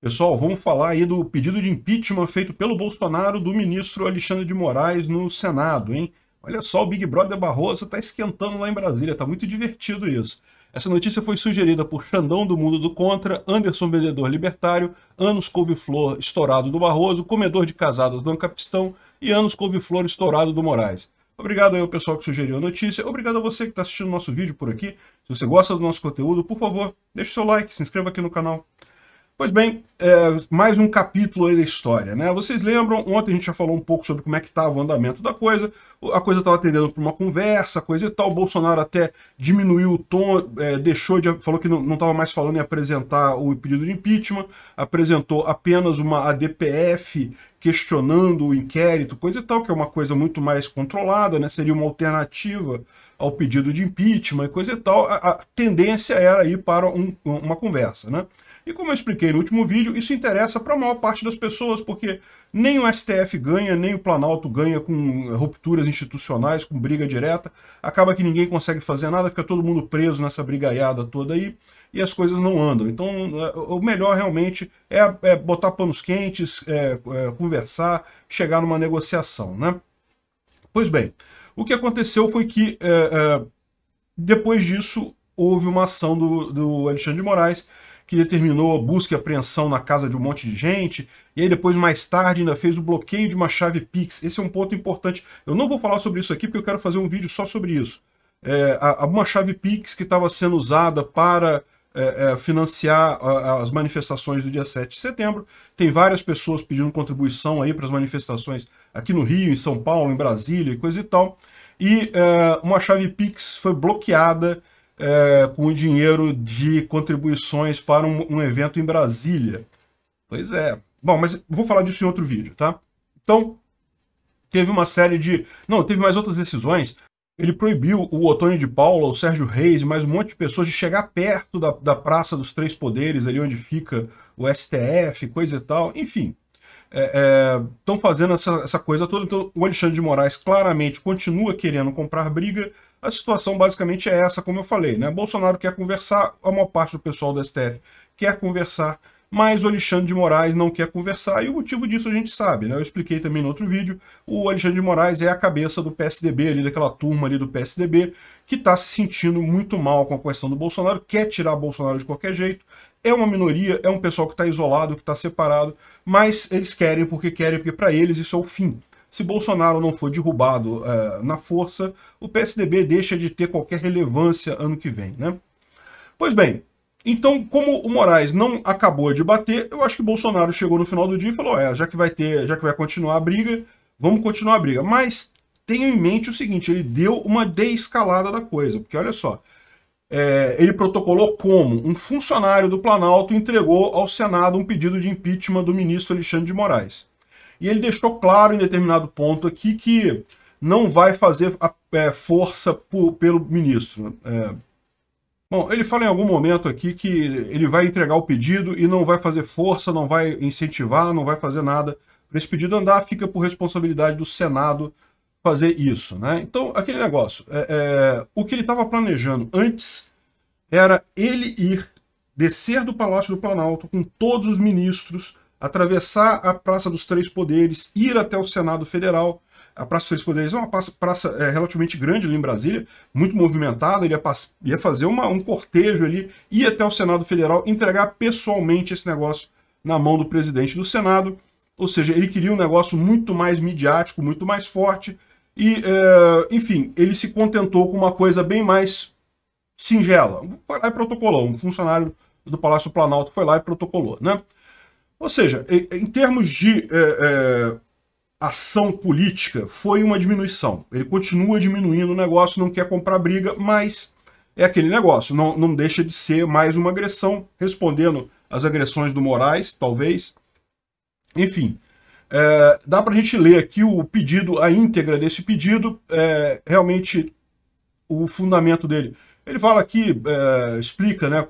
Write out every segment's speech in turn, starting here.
Pessoal, vamos falar aí do pedido de impeachment feito pelo Bolsonaro do ministro Alexandre de Moraes no Senado, hein? Olha só, o Big Brother Barroso tá esquentando lá em Brasília, tá muito divertido isso. Essa notícia foi sugerida por Xandão do Mundo do Contra, Anderson Vendedor Libertário, Anos Couve-Flor Estourado do Barroso, Comedor de Casadas do Ancapistão e Anos Couve-Flor Estourado do Moraes. Obrigado aí ao pessoal que sugeriu a notícia. Obrigado a você que está assistindo nosso vídeo por aqui. Se você gosta do nosso conteúdo, por favor, deixe seu like, se inscreva aqui no canal. Pois bem, é, mais um capítulo aí da história, né? Vocês lembram, ontem a gente já falou um pouco sobre como é que estava o andamento da coisa, a coisa estava atendendo para uma conversa, coisa e tal, o Bolsonaro até diminuiu o tom, é, deixou de, falou que não estava mais falando em apresentar o pedido de impeachment, apresentou apenas uma ADPF questionando o inquérito, coisa e tal, que é uma coisa muito mais controlada, né? Seria uma alternativa ao pedido de impeachment e coisa e tal, a, a tendência era ir para um, uma conversa, né? E como eu expliquei no último vídeo, isso interessa para a maior parte das pessoas, porque nem o STF ganha, nem o Planalto ganha com rupturas institucionais, com briga direta. Acaba que ninguém consegue fazer nada, fica todo mundo preso nessa brigaiada toda aí e as coisas não andam. Então, o melhor realmente é, é botar panos quentes, é, é, conversar, chegar numa negociação, né? Pois bem, o que aconteceu foi que, é, é, depois disso, houve uma ação do, do Alexandre de Moraes que determinou busca e apreensão na casa de um monte de gente, e aí depois, mais tarde, ainda fez o bloqueio de uma chave Pix. Esse é um ponto importante. Eu não vou falar sobre isso aqui, porque eu quero fazer um vídeo só sobre isso. É, uma chave Pix que estava sendo usada para é, é, financiar as manifestações do dia 7 de setembro. Tem várias pessoas pedindo contribuição aí para as manifestações aqui no Rio, em São Paulo, em Brasília e coisa e tal. E é, uma chave Pix foi bloqueada é, com o dinheiro de contribuições para um, um evento em Brasília. Pois é. Bom, mas vou falar disso em outro vídeo, tá? Então, teve uma série de... Não, teve mais outras decisões. Ele proibiu o Otônio de Paula, o Sérgio Reis e mais um monte de pessoas de chegar perto da, da Praça dos Três Poderes, ali onde fica o STF, coisa e tal. Enfim, estão é, é, fazendo essa, essa coisa toda. Então, o Alexandre de Moraes claramente continua querendo comprar briga, a situação basicamente é essa, como eu falei. Né? Bolsonaro quer conversar, a maior parte do pessoal do STF quer conversar, mas o Alexandre de Moraes não quer conversar, e o motivo disso a gente sabe, né? Eu expliquei também no outro vídeo, o Alexandre de Moraes é a cabeça do PSDB, ali, daquela turma ali do PSDB, que está se sentindo muito mal com a questão do Bolsonaro, quer tirar Bolsonaro de qualquer jeito, é uma minoria, é um pessoal que está isolado, que está separado, mas eles querem porque querem, porque para eles isso é o fim. Se Bolsonaro não for derrubado é, na força, o PSDB deixa de ter qualquer relevância ano que vem, né? Pois bem, então, como o Moraes não acabou de bater, eu acho que Bolsonaro chegou no final do dia e falou: é, já que vai ter, já que vai continuar a briga, vamos continuar a briga. Mas tenha em mente o seguinte: ele deu uma descalada da coisa, porque olha só. É, ele protocolou como um funcionário do Planalto entregou ao Senado um pedido de impeachment do ministro Alexandre de Moraes. E ele deixou claro em determinado ponto aqui que não vai fazer a, é, força por, pelo ministro. Né? É. Bom, ele fala em algum momento aqui que ele vai entregar o pedido e não vai fazer força, não vai incentivar, não vai fazer nada para esse pedido andar, fica por responsabilidade do Senado fazer isso. Né? Então, aquele negócio, é, é o que ele estava planejando antes era ele ir descer do Palácio do Planalto com todos os ministros atravessar a Praça dos Três Poderes, ir até o Senado Federal. A Praça dos Três Poderes é uma praça, praça é, relativamente grande ali em Brasília, muito movimentada. Ele ia, ia fazer uma, um cortejo ali, ir até o Senado Federal, entregar pessoalmente esse negócio na mão do presidente do Senado. Ou seja, ele queria um negócio muito mais midiático, muito mais forte. E, é, enfim, ele se contentou com uma coisa bem mais singela. Foi lá e protocolou. Um funcionário do Palácio Planalto foi lá e protocolou, né? Ou seja, em, termos de é, é, ação política, foi uma diminuição. Ele continua diminuindo o negócio, não quer comprar briga, mas é aquele negócio. Não, não deixa de ser mais uma agressão, respondendo às agressões do Moraes, talvez. Enfim, é, dá para a gente ler aqui o pedido, a íntegra desse pedido, é, realmente o fundamento dele. Ele fala aqui, é, explica né,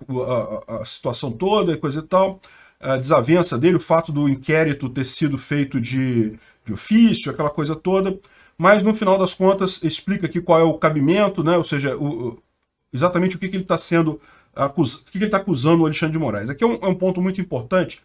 a, a situação toda e coisa e tal a desavença dele, o fato do inquérito ter sido feito de, de ofício, aquela coisa toda, mas no final das contas explica aqui qual é o cabimento, né? ou seja, o, exatamente o que, que ele está sendo acus... o que, que ele está acusando o Alexandre de Moraes. Aqui é um, é um ponto muito importante.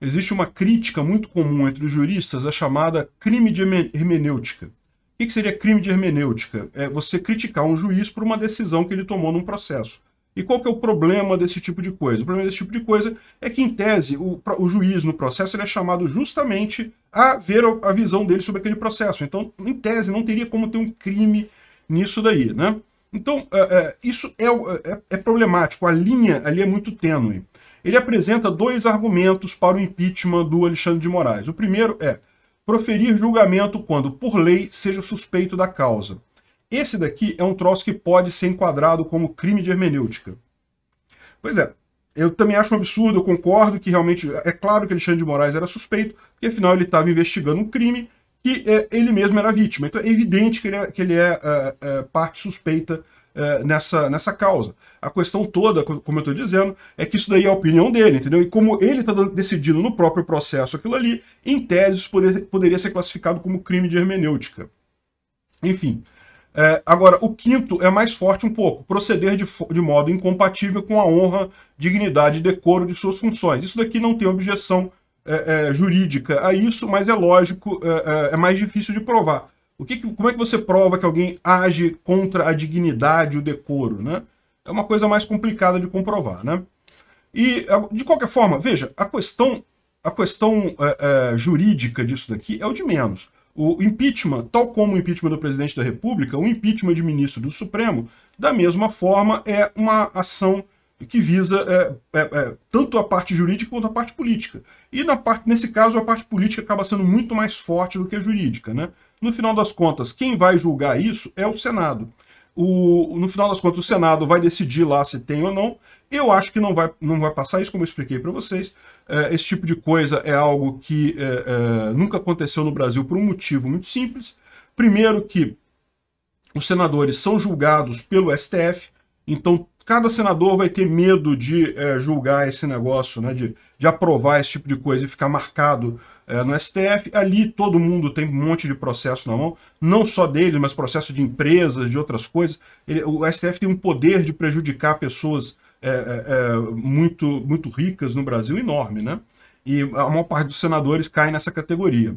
Existe uma crítica muito comum entre os juristas, a chamada crime de hermenêutica. O que, que seria crime de hermenêutica? É você criticar um juiz por uma decisão que ele tomou num processo. E qual que é o problema desse tipo de coisa? O problema desse tipo de coisa é que, em tese, o, o juiz no processo ele é chamado justamente a ver a visão dele sobre aquele processo. Então, em tese, não teria como ter um crime nisso daí, né? Então, é, é, isso é, é, é, problemático. A linha ali é muito tênue. Ele apresenta dois argumentos para o impeachment do Alexandre de Moraes. O primeiro é proferir julgamento quando, por lei, seja suspeito da causa. Esse daqui é um troço que pode ser enquadrado como crime de hermenêutica. Pois é, eu também acho um absurdo, eu concordo que realmente. É claro que Alexandre de Moraes era suspeito, porque afinal ele estava investigando um crime que é, ele mesmo era vítima. Então é evidente que ele é, que ele é, é, é parte suspeita é, nessa, nessa causa. A questão toda, como eu estou dizendo, é que isso daí é a opinião dele, entendeu? E como ele está decidindo no próprio processo aquilo ali, em tese isso poderia ser classificado como crime de hermenêutica. Enfim, é, agora, o quinto é mais forte um pouco, proceder de, de modo incompatível com a honra, dignidade e decoro de suas funções. Isso daqui não tem objeção é, é, jurídica a isso, mas é lógico, é, é, é mais difícil de provar. O que, que, como é que você prova que alguém age contra a dignidade, o decoro, né? É uma coisa mais complicada de comprovar, né? E, de qualquer forma, veja, a questão, a questão é, jurídica disso daqui é o de menos. O impeachment, tal como o impeachment do presidente da República, o impeachment de ministro do Supremo, da mesma forma, é uma ação que visa é, é, é, tanto a parte jurídica quanto a parte política. E na parte, nesse caso, a parte política acaba sendo muito mais forte do que a jurídica. Né? No final das contas, quem vai julgar isso é o Senado. O, no final das contas, o Senado vai decidir lá se tem ou não. Eu acho que não vai, não vai passar isso, como eu expliquei para vocês. É, esse tipo de coisa é algo que é, é, nunca aconteceu no Brasil por um motivo muito simples. Primeiro que os senadores são julgados pelo STF, então cada senador vai ter medo de é, julgar esse negócio, né, de, de aprovar esse tipo de coisa e ficar marcado é, no STF. Ali todo mundo tem um monte de processo na mão, não só deles, mas processo de empresas, de outras coisas. Ele, o STF tem um poder de prejudicar pessoas é, muito, muito ricas no Brasil enorme, né? E a maior parte dos senadores cai nessa categoria.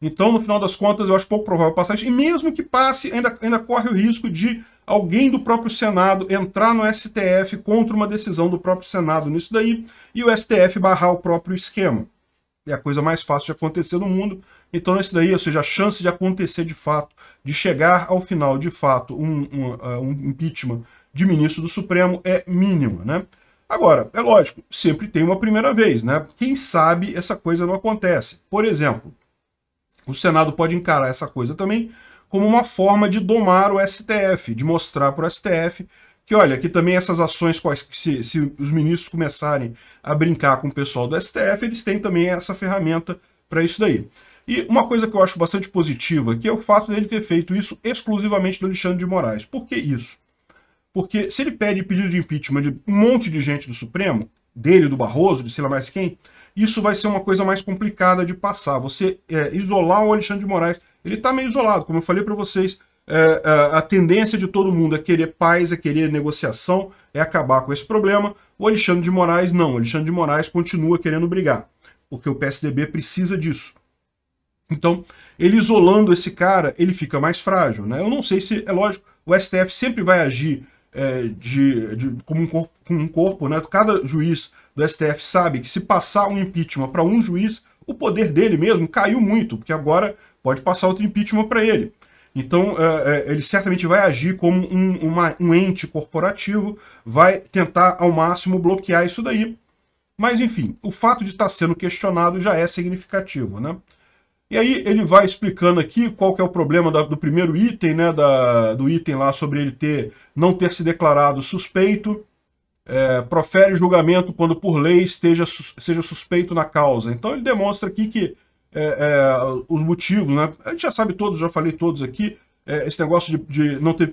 Então, no final das contas, eu acho pouco provável passar isso. E mesmo que passe, ainda, ainda corre o risco de alguém do próprio Senado entrar no STF contra uma decisão do próprio Senado nisso daí e o STF barrar o próprio esquema. É a coisa mais fácil de acontecer no mundo. Então, isso daí, ou seja, a chance de acontecer de fato, de chegar ao final de fato um, um, uh, um impeachment de ministro do Supremo é mínima, né? Agora, é lógico, sempre tem uma primeira vez, né? Quem sabe essa coisa não acontece. Por exemplo, o Senado pode encarar essa coisa também como uma forma de domar o STF, de mostrar para o STF que, olha, que também essas ações, se, se os ministros começarem a brincar com o pessoal do STF, eles têm também essa ferramenta para isso daí. E uma coisa que eu acho bastante positiva aqui é o fato dele ter feito isso exclusivamente do Alexandre de Moraes. Por que isso? Porque se ele pede pedido de impeachment de um monte de gente do Supremo, dele, do Barroso, de sei lá mais quem, isso vai ser uma coisa mais complicada de passar. Você é, isolar o Alexandre de Moraes ele está meio isolado, como eu falei para vocês. É, é, a tendência de todo mundo é querer paz, é querer negociação, é acabar com esse problema. O Alexandre de Moraes não, o Alexandre de Moraes continua querendo brigar, porque o PSDB precisa disso. Então, ele isolando esse cara, ele fica mais frágil. Né? Eu não sei se, é lógico, o STF sempre vai agir é, de, de, como um corpo, como um corpo né? cada juiz do STF sabe que se passar um impeachment para um juiz, o poder dele mesmo caiu muito, porque agora pode passar outro impeachment para ele. Então, é, é, ele certamente vai agir como um, uma, um ente corporativo, vai tentar ao máximo bloquear isso daí. Mas, enfim, o fato de estar tá sendo questionado já é significativo, né? E aí ele vai explicando aqui qual que é o problema do primeiro item, né, da, do item lá sobre ele ter não ter se declarado suspeito, é, profere julgamento quando por lei esteja, seja suspeito na causa. Então ele demonstra aqui que é, é, os motivos, né? A gente já sabe todos, já falei todos aqui, é, esse negócio de, de, não ter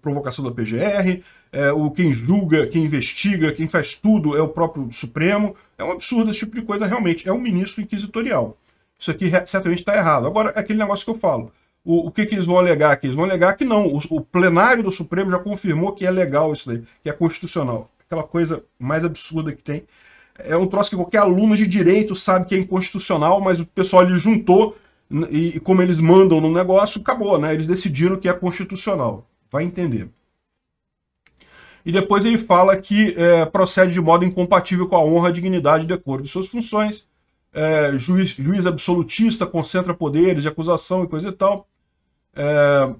provocação da PGR, é, o quem julga, quem investiga, quem faz tudo é o próprio Supremo. É um absurdo esse tipo de coisa, realmente. É um ministro inquisitorial. Isso aqui certamente está errado. Agora, é aquele negócio que eu falo. O, o que, que eles vão alegar aqui? Eles vão alegar que não. O, o, plenário do Supremo já confirmou que é legal isso daí, que é constitucional. Aquela coisa mais absurda que tem é um troço que qualquer aluno de direito sabe que é inconstitucional, mas o pessoal ali juntou e, e como eles mandam no negócio, acabou, né? Eles decidiram que é constitucional. Vai entender. E depois ele fala que é, procede de modo incompatível com a honra, dignidade e decoro de suas funções. É, juiz, juiz absolutista, concentra poderes de acusação e coisa e tal. É...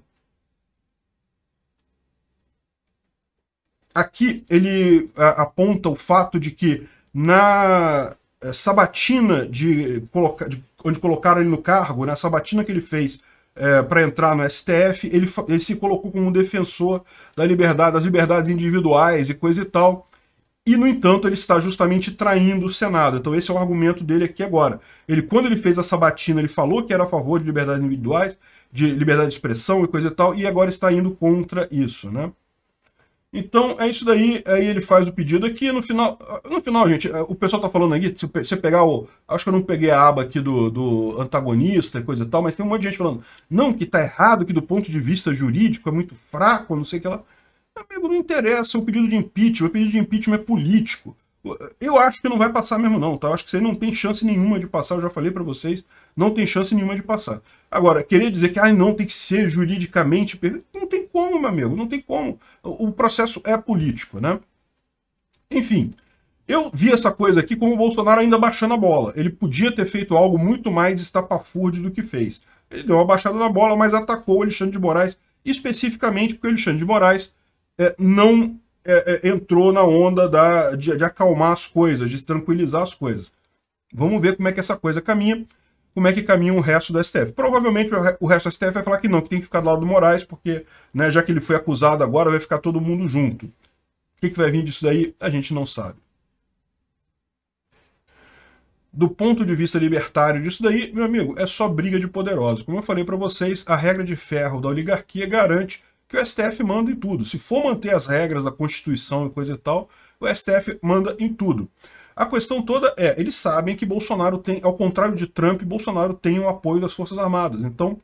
Aqui ele aponta o fato de que na eh, sabatina de, de, onde colocaram ele no cargo, na sabatina que ele fez é, eh, para entrar no STF, ele, ele, se colocou como um defensor da liberdade, das liberdades individuais e coisa e tal. E, no entanto, ele está justamente traindo o Senado. Então esse é o argumento dele aqui agora. Ele, quando ele fez a sabatina, ele falou que era a favor de liberdades individuais, de liberdade de expressão e coisa e tal, e agora está indo contra isso, né? Então, é isso daí. Aí ele faz o pedido aqui. No final, no final gente, é, o pessoal tá falando aqui, se você pegar o... Acho que eu não peguei a aba aqui do, do antagonista e coisa e tal, mas tem um monte de gente falando, não, que tá errado, que do ponto de vista jurídico é muito fraco, não sei o que lá. Amigo, não interessa o pedido de impeachment. O pedido de impeachment é político. Eu acho que não vai passar mesmo não, tá? Eu acho que você não tem chance nenhuma de passar, eu já falei para vocês não tem chance nenhuma de passar. Agora, querer dizer que ah, não tem que ser juridicamente, não tem como, meu amigo, não tem como. O processo é político, né? Enfim, eu vi essa coisa aqui como o Bolsonaro ainda baixando a bola. Ele podia ter feito algo muito mais estapafúrdio do que fez. Ele deu uma baixada na bola, mas atacou o Alexandre de Moraes, especificamente porque o Alexandre de Moraes é, não é, é, entrou na onda da, de, de acalmar as coisas, de tranquilizar as coisas. Vamos ver como é que essa coisa caminha como é que caminha o resto do STF. Provavelmente o resto do STF vai falar que não, que tem que ficar do lado do Moraes, porque né, já que ele foi acusado agora, vai ficar todo mundo junto. O que, que vai vir disso daí, a gente não sabe. Do ponto de vista libertário disso daí, meu amigo, é só briga de poderosos. Como eu falei para vocês, a regra de ferro da oligarquia garante que o STF manda em tudo. Se for manter as regras da Constituição e coisa e tal, o STF manda em tudo. A questão toda é, eles sabem que Bolsonaro tem, ao contrário de Trump, Bolsonaro tem o apoio das Forças Armadas. Então,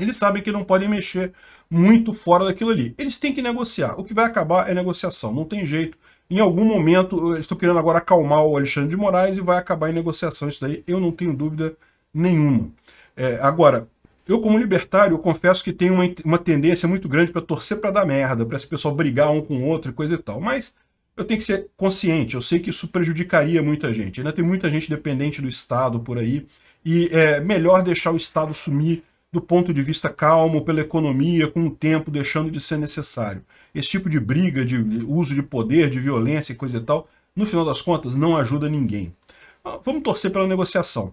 eles sabem que não podem mexer muito fora daquilo ali. Eles têm que negociar. O que vai acabar é negociação, não tem jeito. Em algum momento, eles estão querendo agora acalmar o Alexandre de Moraes e vai acabar em negociação. Isso daí eu não tenho dúvida nenhuma. É, agora, eu como libertário, eu confesso que tenho uma, uma tendência muito grande para torcer para dar merda, para esse pessoal brigar um com o outro e coisa e tal. Mas eu tenho que ser consciente, eu sei que isso prejudicaria muita gente. Ainda tem muita gente dependente do Estado por aí, e é melhor deixar o Estado sumir do ponto de vista calmo, pela economia, com o tempo deixando de ser necessário. Esse tipo de briga, de uso de poder, de violência e coisa e tal, no final das contas, não ajuda ninguém. Ah, vamos torcer pela negociação.